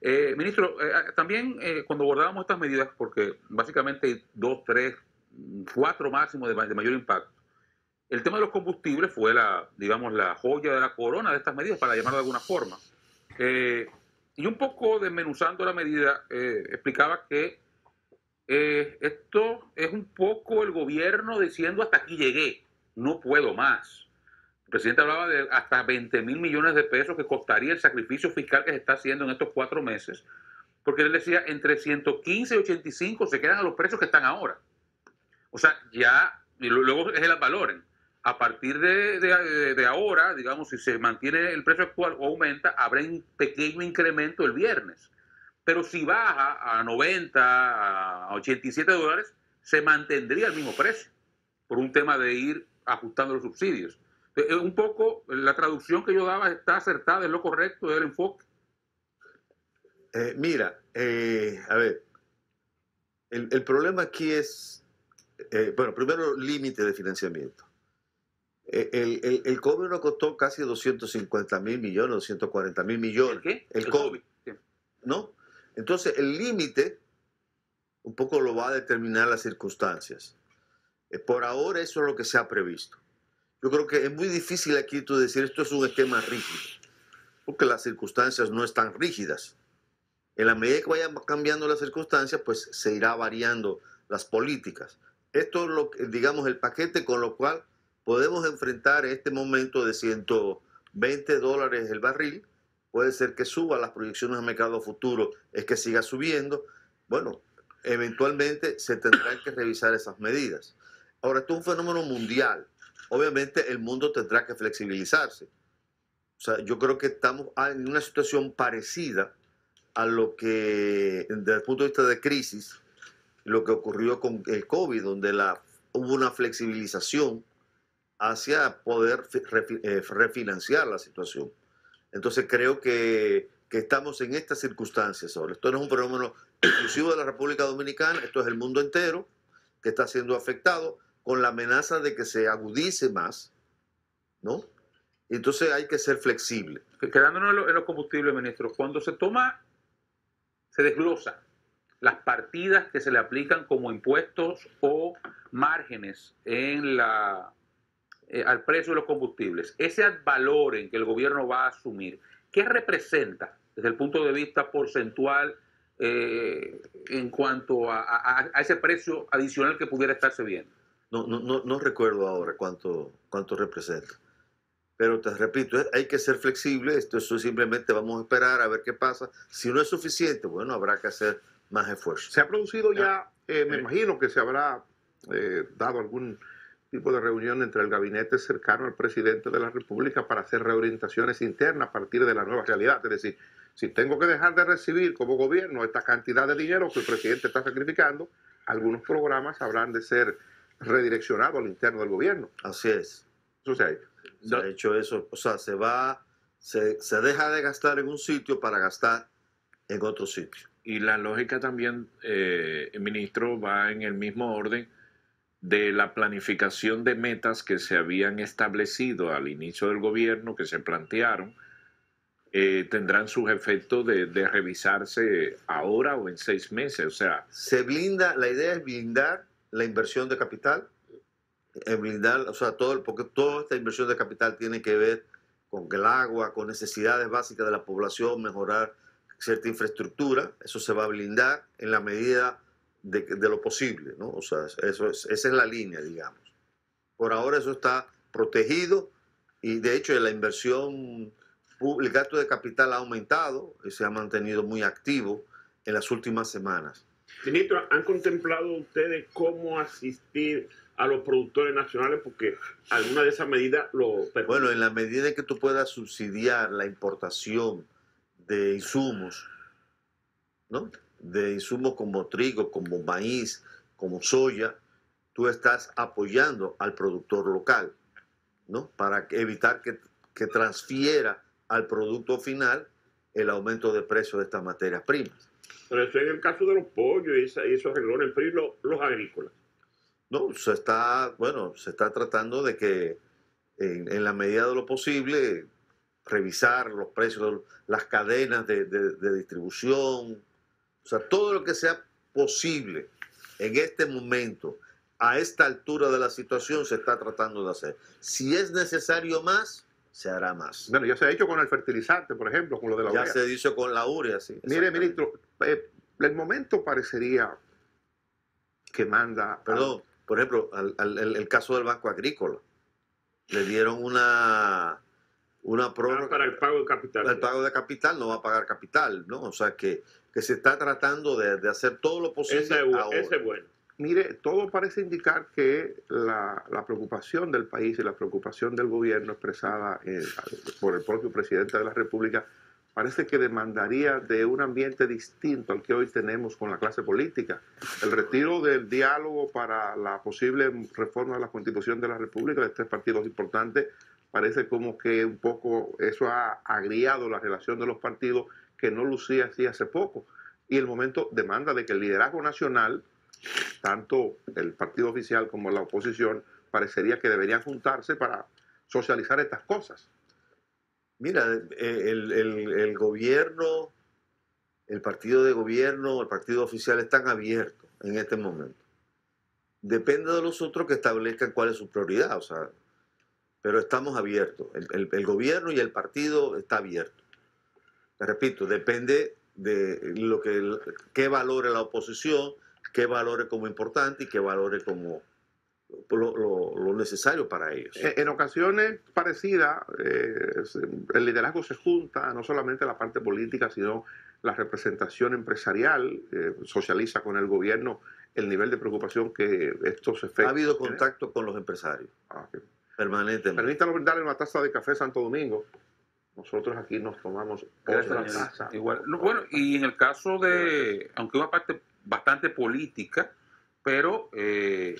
Eh, ministro, eh, ah, también eh, cuando abordábamos estas medidas, porque básicamente hay dos, tres, cuatro máximos de, mayor impacto, el tema de los combustibles fue la, digamos, la joya de la corona de estas medidas, para llamarlo de alguna forma. y un poco desmenuzando la medida, explicaba que esto es un poco el gobierno diciendo hasta aquí llegué, no puedo más. El presidente hablaba de hasta 20 mil millones de pesos que costaría el sacrificio fiscal que se está haciendo en estos cuatro meses, porque él decía entre 115 y 85 se quedan a los precios que están ahora. O sea, ya, y luego es el valoren. A partir de, de, ahora, digamos, si se mantiene el precio actual o aumenta, habrá un pequeño incremento el viernes. Pero si baja a 90, a 87 dólares, se mantendría el mismo precio por un tema de ir ajustando los subsidios. Eh, eh, un poco la traducción que yo daba está acertada, es lo correcto, el enfoque. Eh, mira, a ver, el, problema aquí es, bueno, primero límite de financiamiento. El, el, COVID nos costó casi 250 mil millones, 240 mil millones. ¿El qué? COVID. ¿No? Entonces, el límite un poco lo va a determinar las circunstancias. Por ahora eso es lo que se ha previsto. Yo creo que es muy difícil aquí tú decir esto es un esquema rígido, porque las circunstancias no están rígidas. En la medida que vayan cambiando las circunstancias, pues se irá variando las políticas. Esto es, lo, digamos, el paquete con lo cual podemos enfrentar este momento de 120 dólares el barril. Puede ser que suba, las proyecciones de mercado futuro es que siga subiendo. Bueno, eventualmente se tendrán que revisar esas medidas. Ahora, esto es un fenómeno mundial obviamente el mundo tendrá que flexibilizarse. O sea, yo creo que estamos en una situación parecida a lo que, desde el punto de vista de crisis, lo que ocurrió con el COVID, donde hubo una flexibilización hacia poder eh, refinanciar la situación. Entonces creo que, estamos en estas circunstancias ahora. Esto no es un fenómeno exclusivo de la República Dominicana, esto es el mundo entero que está siendo afectado con la amenaza de que se agudice más, ¿no? Entonces hay que ser flexible. Quedándonos en, los combustibles, ministro, cuando se toma, se desglosa las partidas que se le aplican como impuestos o márgenes en la, eh, al precio de los combustibles, ese valor en que el gobierno va a asumir, ¿qué representa desde el punto de vista porcentual eh, en cuanto a, a ese precio adicional que pudiera estarse viendo? No, no, no, recuerdo ahora cuánto, cuánto representa. Pero te repito, eh, hay que ser flexible, esto simplemente vamos a esperar a ver qué pasa. Si no es suficiente, bueno, habrá que hacer más esfuerzo. Se ha producido ya, eh, me imagino que se habrá eh, dado algún tipo de reunión entre el gabinete cercano al presidente de la República para hacer reorientaciones internas a partir de la nueva realidad. Es decir, si tengo que dejar de recibir como gobierno esta cantidad de dinero que el presidente está sacrificando, algunos programas habrán de ser redireccionado al interno del gobierno. Así es. Eso se ha hecho. eso. O sea, se va, se, deja de gastar en un sitio para gastar en otro sitio. Y la lógica también, eh, ministro, va en el mismo orden de la planificación de metas que se habían establecido al inicio del gobierno, que se plantearon, eh, tendrán sus efectos de, de revisarse ahora o en seis meses. O sea, se blinda, la idea es blindar la inversión de capital, en blindar, sea, todo, porque toda esta inversión de capital tiene que ver con el agua, con necesidades básicas de la población, mejorar cierta infraestructura, eso se va a blindar en la medida de, lo posible, ¿no? eso es, esa es la línea, digamos. Por ahora eso está protegido y de hecho la inversión pública, el gasto de capital ha aumentado y se ha mantenido muy activo en las últimas semanas. Ministro, ¿han contemplado ustedes cómo asistir a los productores nacionales? Porque alguna de esas medidas lo... Bueno, en la medida en que tú puedas subsidiar la importación de insumos, ¿no? De insumos como trigo, como maíz, como soya, tú estás apoyando al productor local, ¿no? Para evitar que, que transfiera al producto final el aumento de precio de estas materias primas. Pero eso en el caso de los pollos y, eso esos renglones los, agrícolas. No, se está, bueno, se está tratando de que en, la medida de lo posible revisar los precios, las cadenas de distribución, o sea, todo lo que sea posible en este momento, a esta altura de la situación, se está tratando de hacer. Si es necesario más, se hará más. Bueno, ya se ha hecho con el fertilizante, por ejemplo, con lo de la urea. Ya se ha dicho con la urea, sí. Mire, ministro, eh, el momento parecería que manda... Perdón, por ejemplo, al, el, caso del Banco Agrícola. Le dieron una... Una prórroga. para el pago de capital. El pago de capital no va a pagar capital, ¿no? O sea que, que se está tratando de, hacer todo lo posible. Ese ese bueno mire, todo parece indicar que la, preocupación del país y la preocupación del gobierno expresada por el propio presidente de la República parece que demandaría de un ambiente distinto al que hoy tenemos con la clase política. El retiro del diálogo para la posible reforma de la constitución de la República de tres partidos importantes parece como que un poco eso ha agriado la relación de los partidos que no lucía así hace poco. Y el momento demanda de que el liderazgo nacional tanto el partido oficial como la oposición, parecería que deberían juntarse para socializar estas cosas. Mira, eh, el, gobierno, el partido de gobierno, el partido oficial están abiertos en este momento. Depende de los otros que establezcan cuál es su prioridad, sea, pero estamos abiertos. El, gobierno y el partido está abierto. repito, depende de lo que qué valore la oposición, que valore como importante y que valore como lo, necesario para ellos. Eh, en, ocasiones parecidas, eh, el liderazgo se junta no solamente la parte política, sino la representación empresarial, socializa con el gobierno el nivel de preocupación que estos efectos. Ha habido contacto con los empresarios. Ah, Permanentemente. Permítanos darle una taza de café Santo Domingo. Nosotros aquí nos tomamos otra taza. Igual. bueno, y en el caso de, aunque una parte bastante política, pero eh,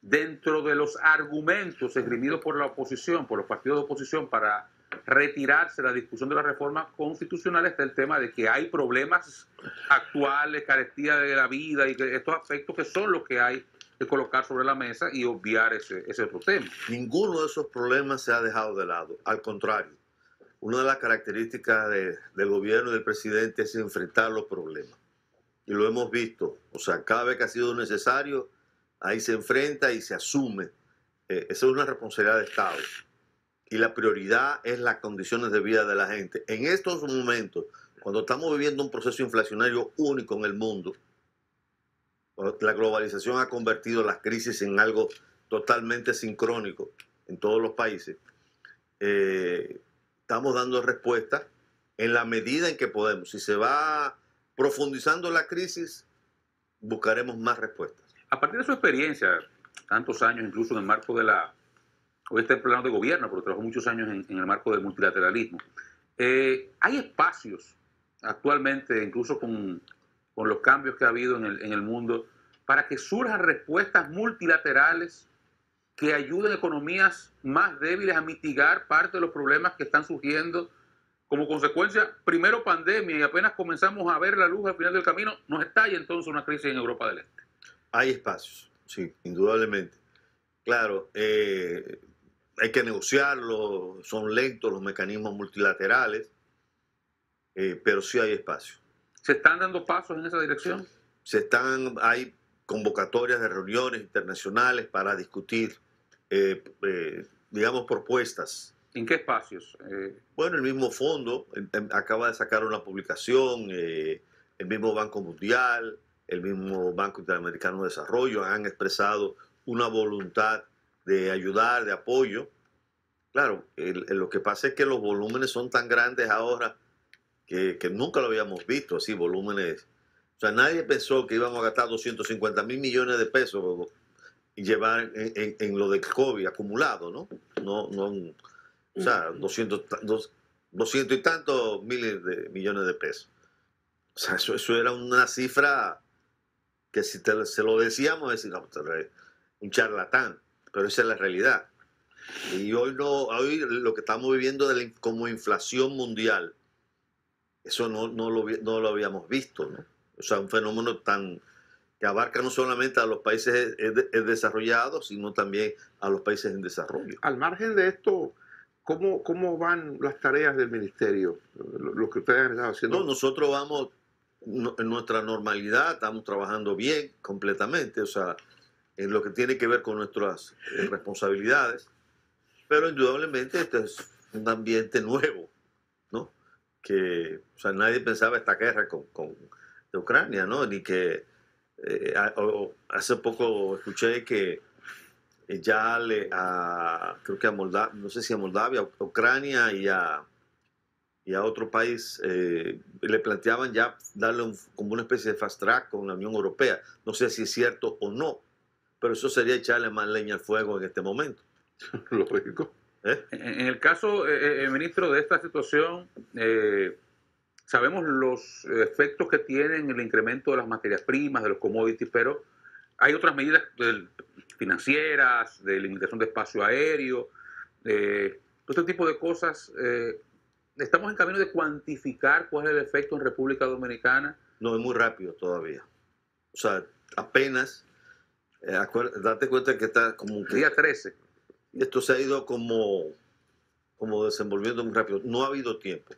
dentro de los argumentos esgrimidos por la oposición, por los partidos de oposición, para retirarse la discusión de la reforma constitucional está el tema de que hay problemas actuales, carestía de la vida y estos aspectos que son los que hay que colocar sobre la mesa y obviar ese, ese otro tema. Ninguno de esos problemas se ha dejado de lado, al contrario, una de las características del gobierno y del presidente es enfrentar los problemas y lo hemos visto. O sea, cada vez que ha sido necesario, ahí se enfrenta y se asume. Eh, esa es una responsabilidad de Estado. Y la prioridad es las condiciones de vida de la gente. En estos momentos, cuando estamos viviendo un proceso inflacionario único en el mundo, la globalización ha convertido las crisis en algo totalmente sincrónico en todos los países. Eh, estamos dando respuesta en la medida en que podemos. Si se va Profundizando la crisis, buscaremos más respuestas. A partir de su experiencia, tantos años incluso en el marco de la, hoy está en plano de gobierno, pero trabajó muchos años en, el marco del multilateralismo, eh, hay espacios actualmente, incluso con, los cambios que ha habido en el, en el mundo, para que surjan respuestas multilaterales que ayuden a economías más débiles a mitigar parte de los problemas que están surgiendo como consecuencia, primero pandemia y apenas comenzamos a ver la luz al final del camino, nos estalla entonces una crisis en Europa del Este. Hay espacios, sí, indudablemente. Claro, eh, hay que negociarlo, son lentos los mecanismos multilaterales, eh, pero sí hay espacio. ¿Se están dando pasos en esa dirección? Se están, hay convocatorias de reuniones internacionales para discutir, eh, digamos, propuestas ¿En qué espacios? Eh, bueno, el mismo fondo acaba de sacar una publicación, eh, el mismo Banco Mundial, el mismo Banco Interamericano de Desarrollo han expresado una voluntad de ayudar, de apoyo. Claro, lo que pasa es que los volúmenes son tan grandes ahora que, nunca lo habíamos visto, así volúmenes. O sea, nadie pensó que íbamos a gastar 250 mil millones de pesos y llevar en, lo de COVID acumulado, ¿no? No, no o mm. sea, 200, y tantos miles de millones de pesos. O sea, eso, era una cifra que si te, se lo decíamos, es pues, un charlatán, pero esa es la realidad. Y hoy, no, hoy lo que estamos viviendo como inflación mundial, eso no, no, lo, no lo habíamos visto, O sea, un fenómeno tan que abarca no solamente a los países desarrollados, sino también a los países en desarrollo. Al margen de esto, ¿Cómo, ¿Cómo van las tareas del ministerio, lo, que ustedes han estado haciendo? No, nosotros vamos en nuestra normalidad, estamos trabajando bien completamente, o sea, en lo que tiene que ver con nuestras eh, responsabilidades, pero indudablemente este es un ambiente nuevo, ¿no? Que, o sea, nadie pensaba esta guerra con, con Ucrania, ¿no? Ni que eh, hace poco escuché que eh, ya le, a, creo que a Moldavia, no sé si a Moldavia, a Ucrania y a, otro país, eh, le planteaban ya darle como una especie de fast track con la Unión Europea. No sé si es cierto o no, pero eso sería echarle más leña al fuego en este momento. Lógico. ¿Eh? En el caso, ministro, de esta situación, sabemos los efectos que tienen el incremento de las materias primas, de los commodities, pero hay otras medidas del financieras, de limitación de espacio aéreo, de eh, todo este tipo de cosas. Eh, estamos en camino de cuantificar cuál es el efecto en República Dominicana. No, es muy rápido todavía. O sea, apenas, eh, date cuenta que está como... un Día 13. Y Esto se ha ido como, como desenvolviendo muy rápido. No ha habido tiempo.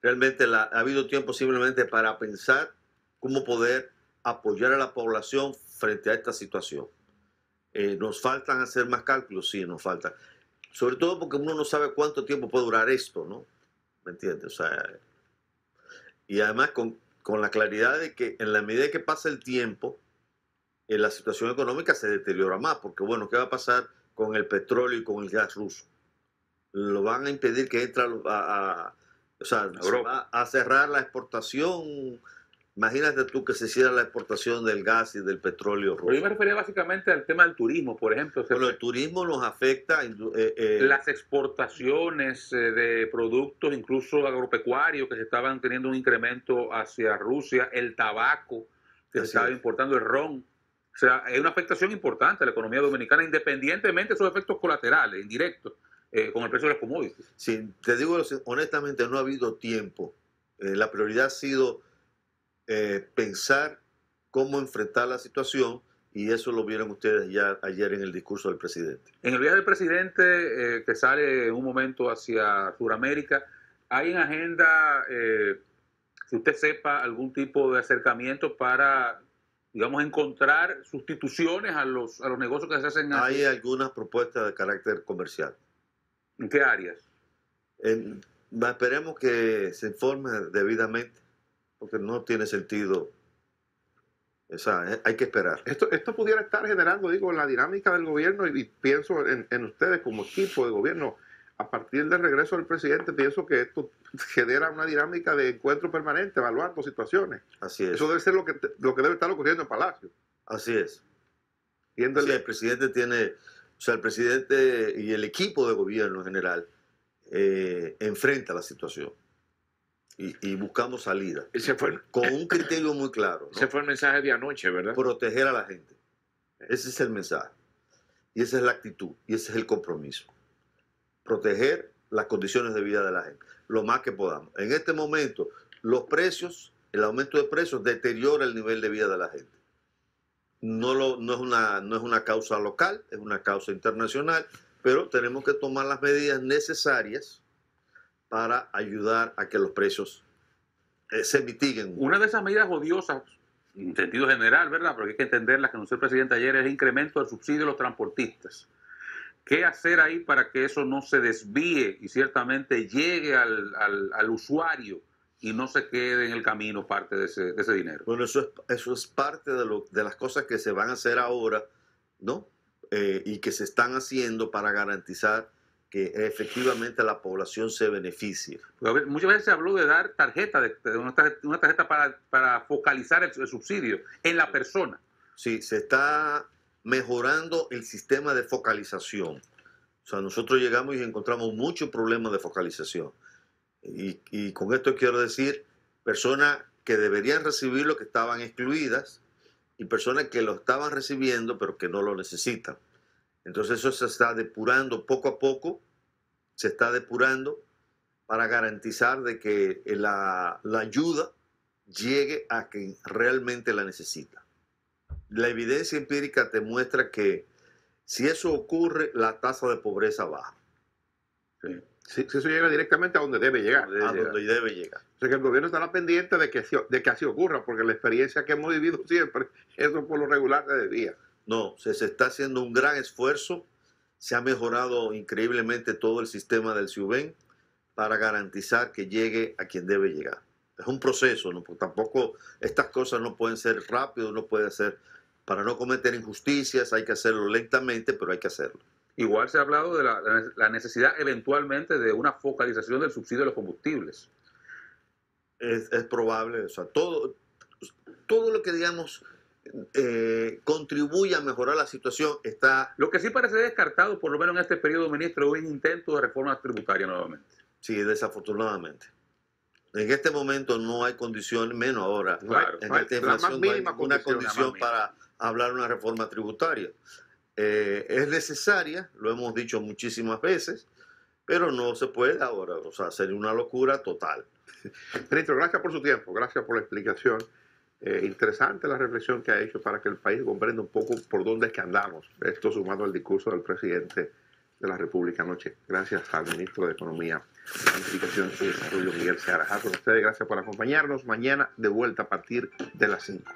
Realmente ha habido tiempo simplemente para pensar cómo poder apoyar a la población frente a esta situación. Eh, nos faltan hacer más cálculos, sí, nos falta. Sobre todo porque uno no sabe cuánto tiempo puede durar esto, ¿no? ¿Me entiendes? O sea, y además con, la claridad de que en la medida que pasa el tiempo, eh, la situación económica se deteriora más, porque bueno, ¿qué va a pasar con el petróleo y con el gas ruso? Lo van a impedir que entre a, a o sea, se va a cerrar la exportación Imagínate tú que se hiciera la exportación del gas y del petróleo ruso. Pero yo me refería básicamente al tema del turismo, por ejemplo. Bueno, el turismo nos afecta. Eh, eh, las exportaciones eh, de productos, incluso agropecuarios, que se estaban teniendo un incremento hacia Rusia, el tabaco que se estaba importando, el ron. O sea, es una afectación importante a la economía dominicana, independientemente de sus efectos colaterales, indirectos, con el precio de las commodities. Sí, te digo honestamente, no ha habido tiempo. la prioridad ha sido eh, pensar cómo enfrentar la situación y eso lo vieron ustedes ya ayer en el discurso del presidente. En el viaje del presidente, eh, que sale en un momento hacia Sudamérica, hay en agenda, eh, si usted sepa, algún tipo de acercamiento para, digamos, encontrar sustituciones a los, a los negocios que se hacen. Hay algunas propuestas de carácter comercial. ¿En qué áreas? esperemos que se informe debidamente porque no tiene sentido. Eh, hay que esperar. Esto, esto pudiera estar generando, digo, la dinámica del gobierno y, pienso en, ustedes como equipo de gobierno. A partir del regreso del presidente, pienso que esto genera una dinámica de encuentro permanente, evaluando situaciones. Así es. Eso debe ser lo que, lo que debe estar ocurriendo en Palacio. Así es. y el presidente tiene, o sea, el presidente y el equipo de gobierno en general eh, enfrenta la situación y, buscamos salida. con un criterio muy claro. Ese fue el mensaje de anoche, ¿verdad? Proteger a la gente. Ese es el mensaje. Y esa es la actitud. Y ese es el compromiso. Proteger las condiciones de vida de la gente. Lo más que podamos. En este momento, los precios, el aumento de precios deteriora el nivel de vida de la gente. No, lo, no, es una, no es una causa local, es una causa internacional, pero tenemos que tomar las medidas necesarias para ayudar a que los precios eh, se mitiguen. Una de esas medidas odiosas, en sentido general, ¿verdad? Porque hay que entender, entenderlas que anunció el presidente ayer, es el incremento del subsidio a los transportistas. ¿Qué hacer ahí para que eso no se desvíe y ciertamente llegue al, usuario? y no se quede en el camino parte de ese, dinero. Bueno, eso es, eso es parte de, lo, de las cosas que se van a hacer ahora, ¿no? Eh, y que se están haciendo para garantizar que efectivamente la población se beneficie. muchas veces se habló de dar tarjeta, una tarjeta, para, focalizar el, subsidio en la persona. Sí, se está mejorando el sistema de focalización. O sea, nosotros llegamos y encontramos muchos problemas de focalización. Y, y, con esto quiero decir, personas que deberían recibirlo, que estaban excluidas, y personas que lo estaban recibiendo, pero que no lo necesitan. Entonces eso se está depurando poco a poco, se está depurando para garantizar de que la, ayuda llegue a quien realmente la necesita. La evidencia empírica te muestra que si eso ocurre, la tasa de pobreza baja. Si, eso llega directamente a donde debe llegar. a donde debe llegar. O sea que el gobierno estará pendiente de que, de que así ocurra, porque la experiencia que hemos vivido siempre, eso por lo regular se debía. No, se, está haciendo un gran esfuerzo. Se ha mejorado increíblemente todo el sistema del CIUBEN para garantizar que llegue a quien debe llegar. Es un proceso, ¿no? tampoco estas cosas no pueden ser rápidas, no puede ser para no cometer injusticias, hay que hacerlo lentamente, pero hay que hacerlo. Igual se ha hablado de la, necesidad eventualmente de una focalización del subsidio de los combustibles. Es, es probable, o sea, todo, todo lo que digamos eh, contribuya a mejorar la situación está... Lo que sí parece descartado, por lo menos en este periodo, ministro, es un intento de reforma tributaria nuevamente. Sí, desafortunadamente. En este momento no hay condición, menos ahora, en no una condición para hablar una reforma tributaria. Eh, es necesaria, lo hemos dicho muchísimas veces, pero no se puede ahora, o sea, sería una locura total. Ministro, gracias por su tiempo, gracias por la explicación. Eh, interesante la reflexión que ha hecho para que el país comprenda un poco por dónde es que andamos. Esto sumado al discurso del presidente de la República anoche. Gracias al ministro de Economía, Planificación y Miguel Seara. ustedes, gracias por acompañarnos. Mañana de vuelta a partir de las 5.